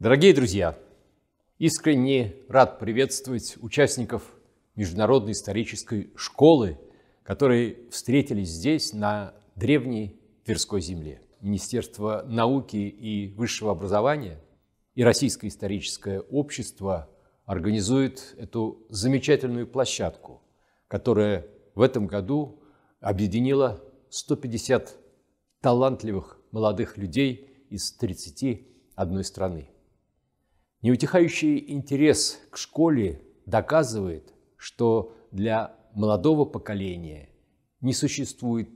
Дорогие друзья, искренне рад приветствовать участников Международной исторической школы, которые встретились здесь, на древней Тверской земле. Министерство науки и высшего образования и Российское историческое общество организуют эту замечательную площадку, которая в этом году объединила 150 талантливых молодых людей из 31 страны. Неутихающий интерес к школе доказывает, что для молодого поколения не существует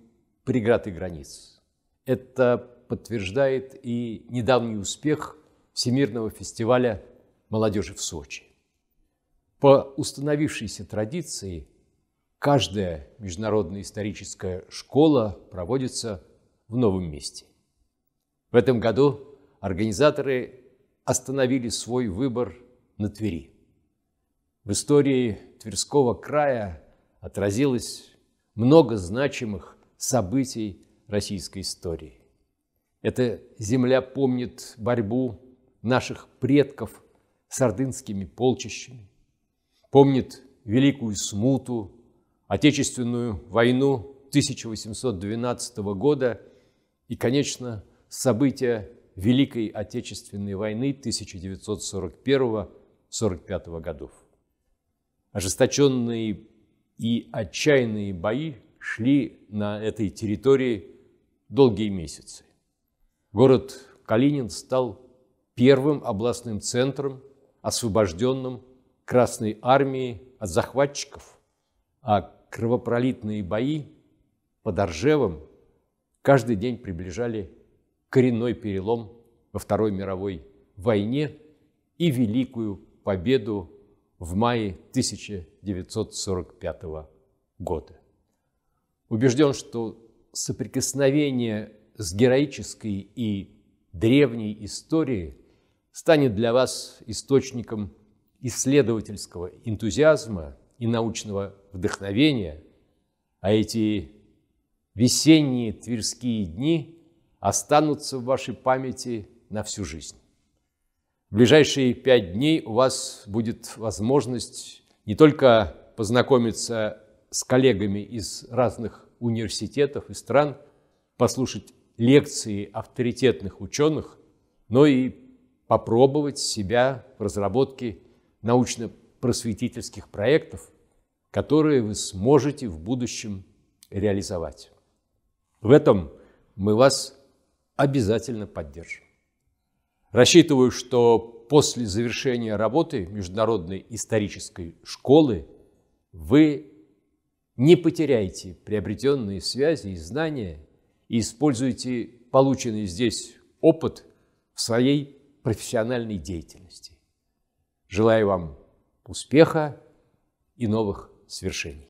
преград и границ. Это подтверждает и недавний успех Всемирного фестиваля молодежи в Сочи. По установившейся традиции, каждая международная историческая школа проводится в новом месте. В этом году организаторы остановили свой выбор на Твери. В истории Тверского края отразилось много значимых событий российской истории. Эта земля помнит борьбу наших предков с ордынскими полчищами, помнит Великую Смуту, Отечественную войну 1812 года и, конечно, события Великой Отечественной войны 1941 45 годов. Ожесточенные и отчаянные бои шли на этой территории долгие месяцы. Город Калинин стал первым областным центром, освобожденным Красной Армией от захватчиков, а кровопролитные бои под Оржевом каждый день приближали коренной перелом во Второй мировой войне и великую победу в мае 1945 года. Убежден, что соприкосновение с героической и древней историей станет для вас источником исследовательского энтузиазма и научного вдохновения, а эти весенние тверские дни – останутся в вашей памяти на всю жизнь. В ближайшие пять дней у вас будет возможность не только познакомиться с коллегами из разных университетов и стран, послушать лекции авторитетных ученых, но и попробовать себя в разработке научно-просветительских проектов, которые вы сможете в будущем реализовать. В этом мы вас обязательно поддержим. Рассчитываю, что после завершения работы Международной исторической школы вы не потеряете приобретенные связи и знания и используете полученный здесь опыт в своей профессиональной деятельности. Желаю вам успеха и новых свершений.